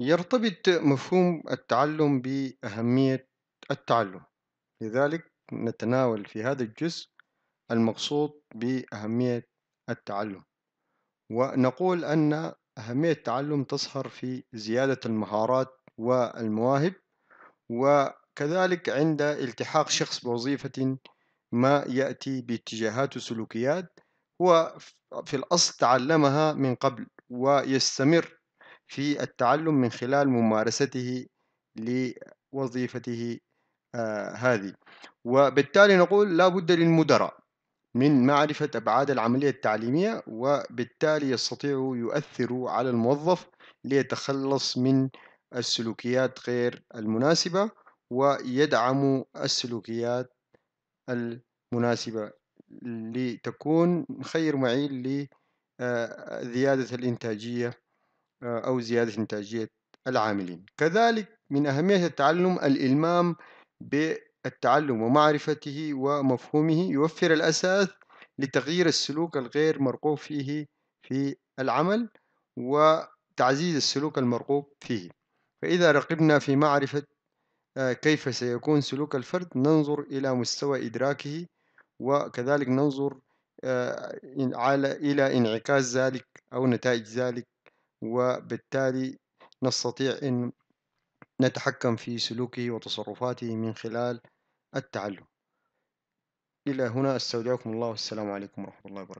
يرتبط مفهوم التعلم بأهمية التعلم، لذلك نتناول في هذا الجزء المقصود بأهمية التعلم، ونقول أن أهمية التعلم تظهر في زيادة المهارات والمواهب، وكذلك عند التحاق شخص بوظيفة ما يأتي باتجاهات وسلوكيات هو في الأصل تعلمها من قبل ويستمر في التعلم من خلال ممارسته لوظيفته آه، هذه وبالتالي نقول لا بد للمدراء من معرفة أبعاد العملية التعليمية وبالتالي يستطيعوا يؤثروا على الموظف ليتخلص من السلوكيات غير المناسبة ويدعم السلوكيات المناسبة لتكون خير معيل لزيادة الإنتاجية أو زيادة إنتاجية العاملين كذلك من أهمية التعلم الإلمام بالتعلم ومعرفته ومفهومه يوفر الأساس لتغيير السلوك الغير مرغوب فيه في العمل وتعزيز السلوك المرغوب فيه فإذا رقبنا في معرفة آه، كيف سيكون سلوك الفرد ننظر إلى مستوى إدراكه وكذلك ننظر آه، إلى انعكاس ذلك أو نتائج ذلك وبالتالي نستطيع أن نتحكم في سلوكه وتصرفاته من خلال التعلم إلى هنا استودعكم الله والسلام عليكم ورحمة الله وبركاته